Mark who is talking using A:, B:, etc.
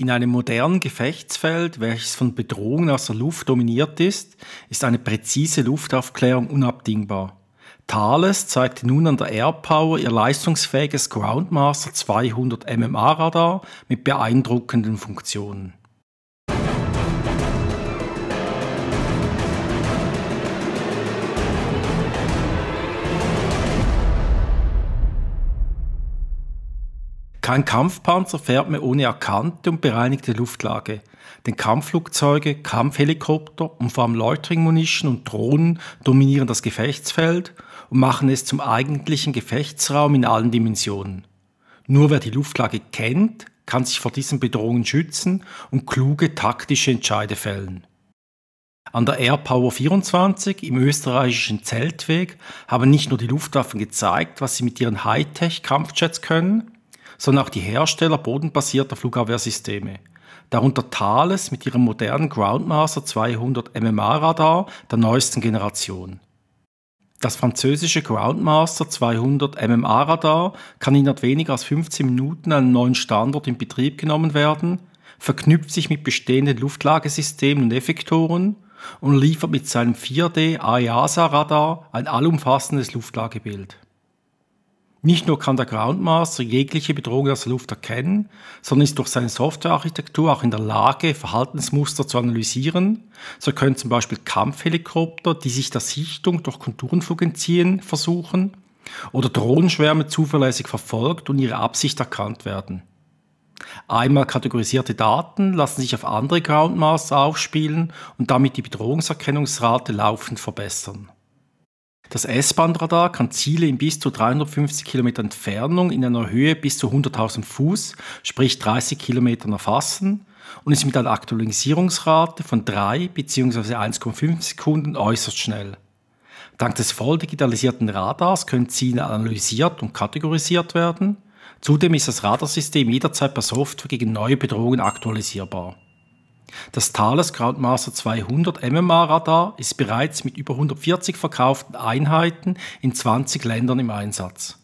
A: In einem modernen Gefechtsfeld, welches von Bedrohungen aus der Luft dominiert ist, ist eine präzise Luftaufklärung unabdingbar. Thales zeigte nun an der Airpower ihr leistungsfähiges Groundmaster 200 MMA Radar mit beeindruckenden Funktionen. Kein Kampfpanzer fährt mehr ohne erkannte und bereinigte Luftlage. Denn Kampfflugzeuge, Kampfhelikopter und vor allem Loitering Munition und Drohnen dominieren das Gefechtsfeld und machen es zum eigentlichen Gefechtsraum in allen Dimensionen. Nur wer die Luftlage kennt, kann sich vor diesen Bedrohungen schützen und kluge taktische Entscheide fällen. An der Air Power 24 im österreichischen Zeltweg haben nicht nur die Luftwaffen gezeigt, was sie mit ihren Hightech-Kampfjets können, sondern auch die Hersteller bodenbasierter Flugabwehrsysteme. Darunter Thales mit ihrem modernen Groundmaster 200 MMA-Radar der neuesten Generation. Das französische Groundmaster 200 MMA-Radar kann innerhalb weniger als 15 Minuten an einem neuen Standort in Betrieb genommen werden, verknüpft sich mit bestehenden Luftlagesystemen und Effektoren und liefert mit seinem 4D AEASA-Radar ein allumfassendes Luftlagebild. Nicht nur kann der Groundmaster jegliche Bedrohung aus der Luft erkennen, sondern ist durch seine Softwarearchitektur auch in der Lage, Verhaltensmuster zu analysieren. So können zum Beispiel Kampfhelikopter, die sich der Sichtung durch Konturenflug entziehen, versuchen oder Drohenschwärme zuverlässig verfolgt und ihre Absicht erkannt werden. Einmal kategorisierte Daten lassen sich auf andere Groundmaster aufspielen und damit die Bedrohungserkennungsrate laufend verbessern. Das S-Bahn-Radar kann Ziele in bis zu 350 Kilometer Entfernung in einer Höhe bis zu 100.000 Fuß, sprich 30 Kilometern, erfassen und ist mit einer Aktualisierungsrate von 3 bzw. 1,5 Sekunden äußerst schnell. Dank des voll digitalisierten Radars können Ziele analysiert und kategorisiert werden. Zudem ist das Radarsystem jederzeit per Software gegen neue Bedrohungen aktualisierbar. Das Thales Groundmaster 200 MMA-Radar ist bereits mit über 140 verkauften Einheiten in 20 Ländern im Einsatz.